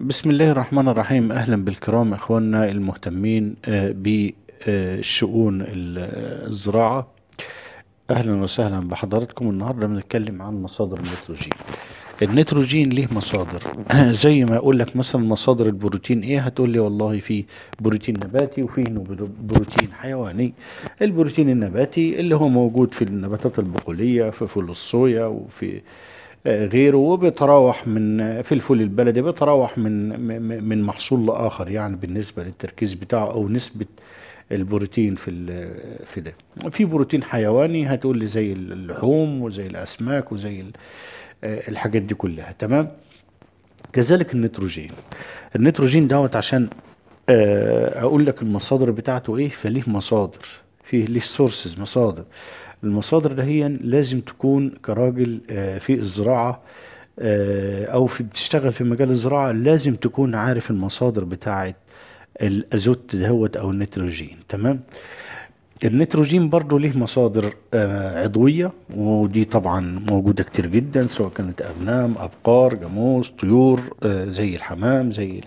بسم الله الرحمن الرحيم اهلا بالكرام اخواننا المهتمين آه، بشؤون الزراعه اهلا وسهلا بحضراتكم النهارده بنتكلم عن مصادر النيتروجين النيتروجين ليه مصادر زي ما اقول لك مثلا مصادر البروتين ايه هتقول لي والله في بروتين نباتي وفي بروتين حيواني البروتين النباتي اللي هو موجود في النباتات البقوليه في فول الصويا وفي غيره وبيتراوح من في الفول البلدي بيتراوح من من محصول لاخر يعني بالنسبه للتركيز بتاعه او نسبه البروتين في في ده في بروتين حيواني هتقول لي زي اللحوم وزي الاسماك وزي آه، الحاجات دي كلها تمام كذلك النيتروجين النيتروجين دوت عشان آه، اقول لك المصادر بتاعته ايه فليه مصادر فيه ليه سورسز مصادر المصادر ده هي لازم تكون كراجل آه، في الزراعة آه، او في بتشتغل في مجال الزراعة لازم تكون عارف المصادر بتاعة الازوت دهوت او النيتروجين تمام النيتروجين برضه ليه مصادر آه، عضوية ودي طبعا موجودة كتير جدا سواء كانت أغنام أبقار جاموس طيور زي الحمام زي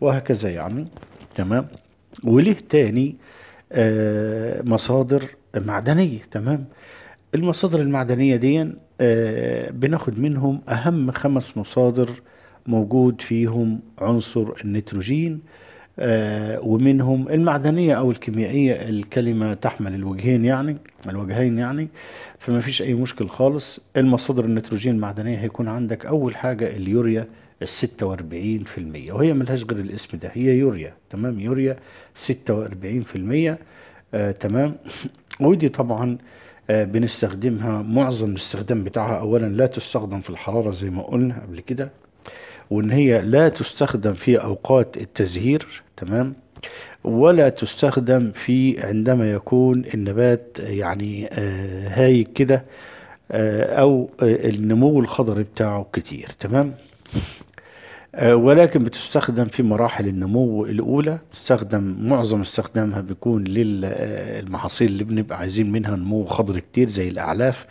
وهكذا يعني تمام وليه تاني آه، مصادر معدنيه تمام المصادر المعدنيه دي آه، بناخد منهم اهم خمس مصادر موجود فيهم عنصر النيتروجين آه، ومنهم المعدنية أو الكيميائية الكلمة تحمل الوجهين يعني الوجهين يعني فما فيش أي مشكل خالص المصادر النيتروجين المعدنية هيكون عندك أول حاجة اليوريا ال 46% وهي ملهاش غير الاسم ده هي يوريا تمام يوريا 46% آه تمام ودي طبعا آه بنستخدمها معظم الاستخدام بتاعها اولا لا تستخدم في الحراره زي ما قلنا قبل كده وان هي لا تستخدم في اوقات التزهير تمام ولا تستخدم في عندما يكون النبات يعني آه هايج كده آه، او آه، النمو الخضري بتاعه كتير تمام آه، ولكن بتستخدم في مراحل النمو الاولى بتستخدم معظم استخدامها بيكون للمحاصيل آه، اللي بنبقى عايزين منها نمو خضر كتير زي الاعلاف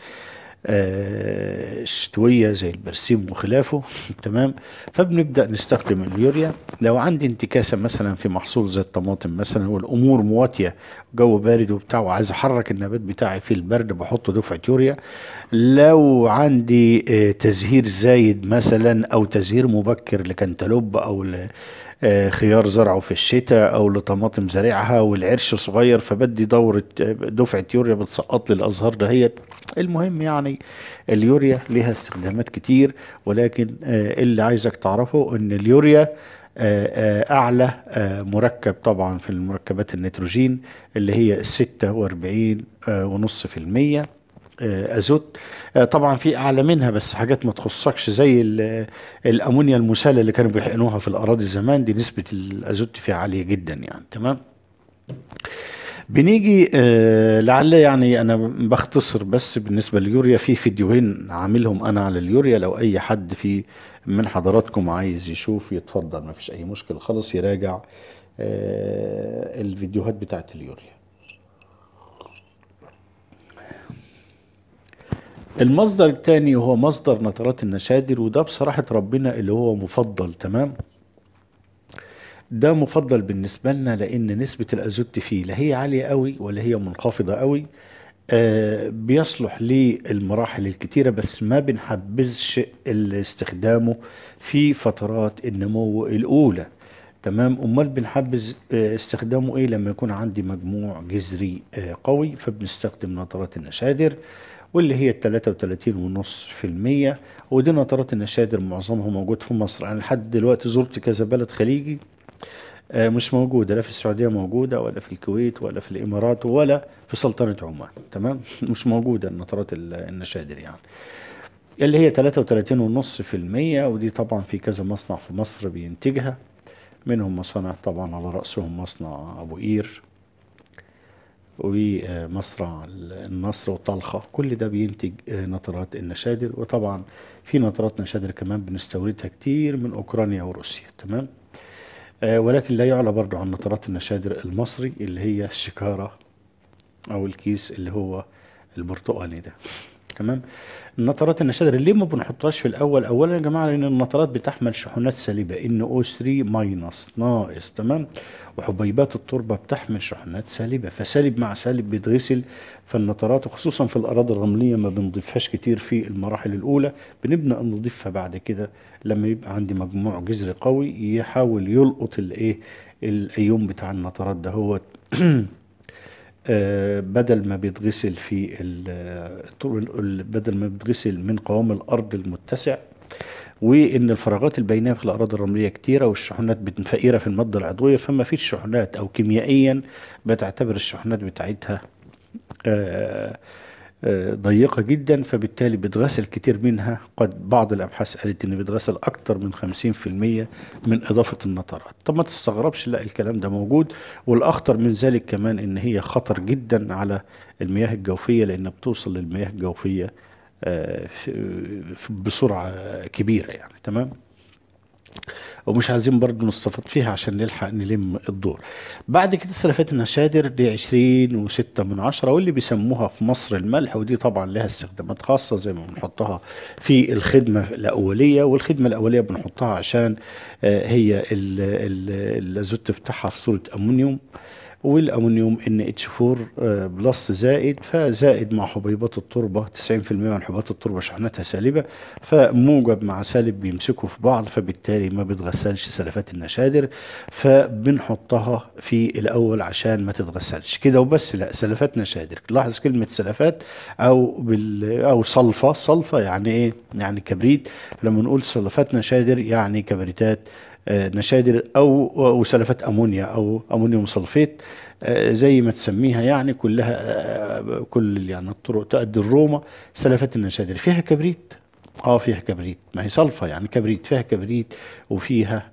آه، شتوية زي البرسيم وخلافه تمام فبنبدأ نستخدم اليوريا لو عندي انتكاسة مثلا في محصول زي الطماطم مثلا والأمور مواتية جو بارد وبتاع وعايز أحرك النبات بتاعي في البرد بحط دفعة يوريا لو عندي آه، تزهير زايد مثلا أو تزهير مبكر لكنتالوب أو آه، خيار زرعه في الشتاء او لطماطم زارعها والعرش صغير فبدي دورة آه، دفعة يوريا بتسقط لي الازهار دهيت المهم يعني اليوريا لها استخدامات كتير ولكن آه، اللي عايزك تعرفه ان اليوريا أعلى مركب طبعا في المركبات النيتروجين اللي هي 46.5% ونص في المية آه، ازوت آه، طبعا في اعلى منها بس حاجات ما تخصكش زي آه، الامونيا المسالة اللي كانوا بيحقنوها في الاراضي زمان دي نسبة الازوت فيها عالية جدا يعني تمام بنيجي لعل يعني انا بختصر بس بالنسبه لليوريا في فيديوهين عاملهم انا على اليوريا لو اي حد في من حضراتكم عايز يشوف يتفضل ما فيش اي مشكله خالص يراجع الفيديوهات بتاعت اليوريا المصدر الثاني هو مصدر نترات النشادر وده بصراحة ربنا اللي هو مفضل تمام ده مفضل بالنسبة لنا لأن نسبة الأزوت فيه لا هي عالية قوي ولا هي منخفضة قوي آه بيصلح للمراحل الكتيرة بس ما بنحبزش استخدامه في فترات النمو الأولى تمام امال بنحبز آه، استخدامه ايه لما يكون عندي مجموع جذري آه، قوي فبنستخدم نظرات النشادر واللي هي 33.5% ودي نطرات النشادر معظمها موجود في مصر انا لحد دلوقتي زرت كذا بلد خليجي آه، مش موجودة لا في السعودية موجودة ولا في الكويت ولا في الإمارات ولا في سلطنة عمان تمام مش موجودة النطرات النشادر يعني اللي هي 33.5% ودي طبعا في كذا مصنع في مصر بينتجها منهم مصانع طبعا على رأسهم مصنع أبو قير ومصرع النصر وطلخة كل ده بينتج آه، نطرات النشادر وطبعا في نطرات نشادر كمان بنستوردها كتير من أوكرانيا وروسيا تمام آه، ولكن لا يعلى برضو عن نطرات النشادر المصري اللي هي الشكارة أو الكيس اللي هو البرتقالي ده تمام النطرات النشادر ليه ما بنحطهاش في الاول اولا يا جماعه لان النطرات بتحمل شحنات سالبه ان او 3 ماينس ناقص تمام وحبيبات التربه بتحمل شحنات سالبه فسالب مع سالب بيتغسل فالنطرات وخصوصا في الاراضي الرمليه ما بنضيفهاش كتير في المراحل الاولى بنبدا نضيفها بعد كده لما يبقى عندي مجموع جذري قوي يحاول يلقط الايه الايون بتاع النطرات ده هو آه، بدل ما بيتغسل في بدل ما بيتغسل من قوام الارض المتسع وان الفراغات البينيه في الاراضي الرمليه كتيره والشحنات فقيره في الماده العضويه فما فيش شحنات او كيميائيا بتعتبر الشحنات بتاعتها آه، ضيقة جدا فبالتالي بيتغسل كتير منها قد بعض الأبحاث قالت إن بيتغسل أكتر من 50% من إضافة النطرات طب ما تستغربش لا الكلام ده موجود والأخطر من ذلك كمان إن هي خطر جدا على المياه الجوفية لأن بتوصل للمياه الجوفية آه، بسرعة كبيرة يعني تمام ومش عايزين برضه نستفاد فيها عشان نلحق نلم الدور بعد كده سلفات النشادر دي 20 و6 من عشرة واللي بيسموها في مصر الملح ودي طبعا لها استخدامات خاصة زي ما بنحطها في الخدمة الأولية والخدمة الأولية بنحطها عشان آه، هي اللازوت بتاعها في صورة أمونيوم والامونيوم ان اتش 4 آه، بلس زائد فزائد مع حبيبات التربه 90% من حبيبات التربه شحنتها سالبه فموجب مع سالب بيمسكوا في بعض فبالتالي ما بتغسلش سلفات النشادر فبنحطها في الاول عشان ما تتغسلش كده وبس لا سلفات نشادر لاحظ كلمه سلفات او بال او صلفه صلفه يعني ايه يعني كبريت لما نقول سلفات نشادر يعني كبريتات نشادر آه، او وسلفات امونيا او امونيوم سلفيت آه، زي ما تسميها يعني كلها آه، كل يعني الطرق تؤدي الروما سلفات النشادر فيها كبريت اه فيها كبريت ما هي صلفه يعني كبريت فيها كبريت وفيها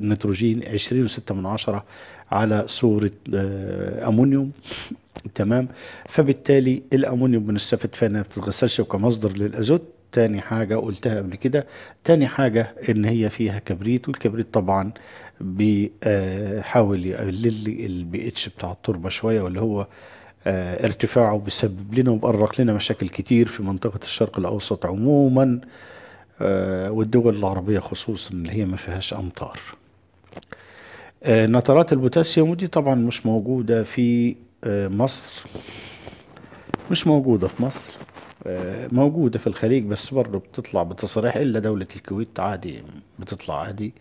نيتروجين 20 وستة من عشرة على صورة أمونيوم تمام فبالتالي الأمونيوم من فيها ما بتتغسلش وكمصدر للأزوت تاني حاجة قلتها قبل كده تاني حاجة ان هي فيها كبريت والكبريت طبعا بيحاول يقلل البي اتش بتاع التربة شوية واللي هو آه، ارتفاعه بيسبب لنا وبقرق لنا مشاكل كتير في منطقة الشرق الأوسط عموما آه، والدول العربية خصوصا اللي هي ما فيهاش أمطار آه، نترات البوتاسيوم ودي طبعا مش موجودة في مصر مش موجودة في مصر آه، موجوده في الخليج بس برضه بتطلع بتصريح الا دوله الكويت عادي بتطلع عادي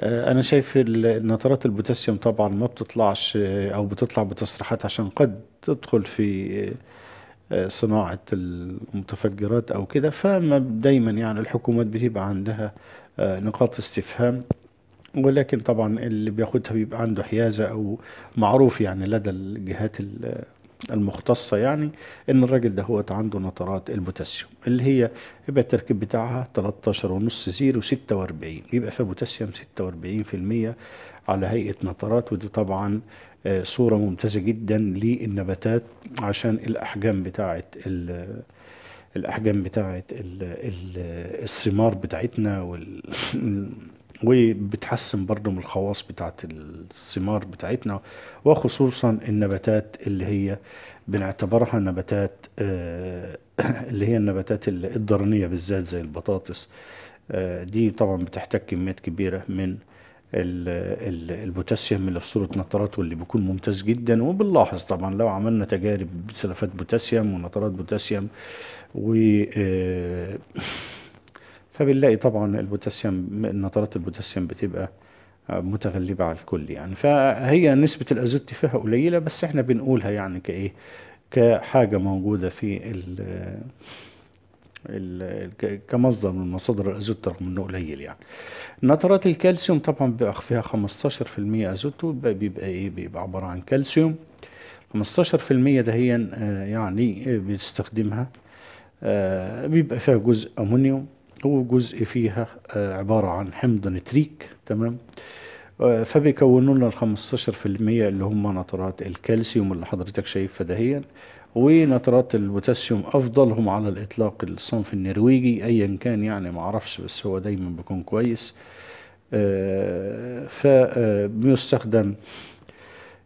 آه، انا شايف النترات البوتاسيوم طبعا ما بتطلعش آه، او بتطلع بتصريحات عشان قد تدخل في صناعة المتفجرات أو كده فما دايما يعني الحكومات بتبقى عندها نقاط استفهام ولكن طبعا اللي بياخدها بيبقى عنده حيازة أو معروف يعني لدى الجهات المختصة يعني ان الراجل ده هو عنده نطرات البوتاسيوم اللي هي يبقى التركيب بتاعها 13.5 زيرو 46 يبقى فيها بوتاسيوم 46% على هيئة نطرات ودي طبعا آه، صورة ممتازة جدا للنباتات عشان الأحجام بتاعة الأحجام بتاعة الثمار بتاعتنا وال وبتحسن برضو من الخواص بتاعت الثمار بتاعتنا وخصوصا النباتات اللي هي بنعتبرها نباتات آه، اللي هي النباتات الضرنية بالذات زي البطاطس آه، دي طبعا بتحتاج كميات كبيرة من البوتاسيوم اللي في صورة نترات واللي بيكون ممتاز جدا وبنلاحظ طبعا لو عملنا تجارب سلفات بوتاسيوم ونترات بوتاسيوم و آه، فبنلاقي طبعا البوتاسيوم نطرات البوتاسيوم بتبقى آه، متغلبة على الكل يعني فهي نسبة الازوت فيها قليلة بس احنا بنقولها يعني كايه كحاجة موجودة في ال كمصدر من مصادر الازوت رغم انه قليل يعني نطرات الكالسيوم طبعا بيبقى فيها 15% ازوت والباقي بيبقى ايه بيبقى عباره عن كالسيوم 15% دهيا آه، يعني إيه؟ بيستخدمها آه، بيبقى فيها جزء امونيوم وجزء فيها آه، عبارة عن حمض نتريك تمام آه، فبيكونوا لنا ال 15% اللي هم نترات الكالسيوم اللي حضرتك شايفها دهيا ونترات البوتاسيوم افضلهم على الاطلاق الصنف النرويجي ايا كان يعني معرفش بس هو دايما بيكون كويس آه، فبيستخدم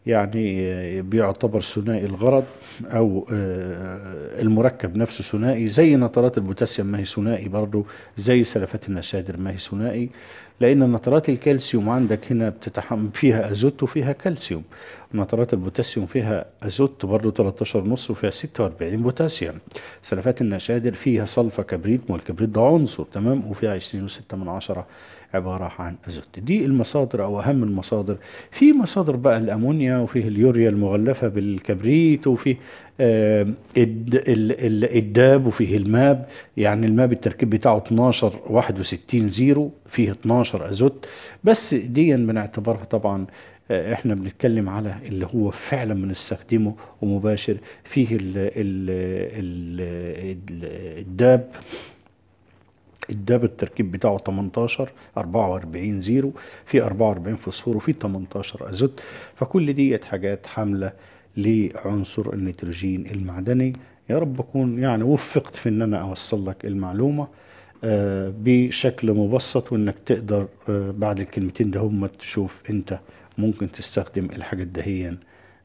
يعني بيعتبر ثنائي الغرض او آه، المركب نفسه ثنائي زي نترات البوتاسيوم ما هي ثنائي برضه زي سلفات النشادر ما هي ثنائي لان نترات الكالسيوم عندك هنا بتتحمل فيها ازوت وفيها كالسيوم نترات البوتاسيوم فيها ازوت برضه 13 ونص وفيها 46 بوتاسيوم سلفات النشادر فيها صلفه كبريت والكبريت ده عنصر تمام وفيها 20.6 عبارة عن أزوت دي المصادر أو أهم المصادر في مصادر بقى الأمونيا وفيه اليوريا المغلفة بالكبريت وفيه آه، الداب وفيه الماب يعني الماب التركيب بتاعه 12 61 زيرو فيه 12 أزوت بس دي بنعتبرها طبعا آه، احنا بنتكلم على اللي هو فعلا بنستخدمه ومباشر فيه الـ الـ الـ الداب الداب التركيب بتاعه 18 44 زيرو في 44 فوسفور وفي 18 ازوت فكل ديت حاجات حامله لعنصر النيتروجين المعدني يا رب اكون يعني وفقت في ان انا اوصل لك المعلومه آه، بشكل مبسط وانك تقدر آه، بعد الكلمتين ده هم تشوف انت ممكن تستخدم الحاجات دهيا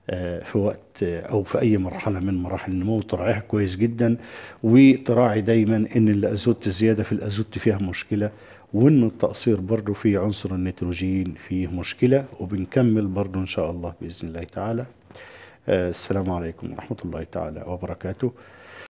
آه، في وقت آه، او في اي مرحله من مراحل النمو تراعيها كويس جدا وتراعي دايما ان الازوت زياده في الازوت فيها مشكله وان التقصير برضه في عنصر النيتروجين فيه مشكله وبنكمل برضه ان شاء الله باذن الله تعالى آه، السلام عليكم ورحمه الله تعالى وبركاته